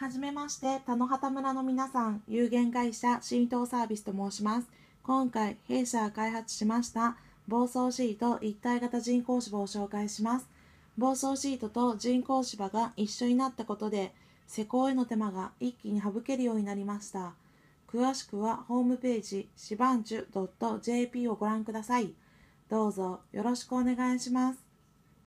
はじめまして、田野畑村の皆さん、有限会社浸透サービスと申します。今回、弊社が開発しました暴走シート一体型人工芝を紹介します。暴走シートと人工芝が一緒になったことで、施工への手間が一気に省けるようになりました。詳しくはホームページ、しばんじゅ .jp をご覧ください。どうぞよろしくお願いします。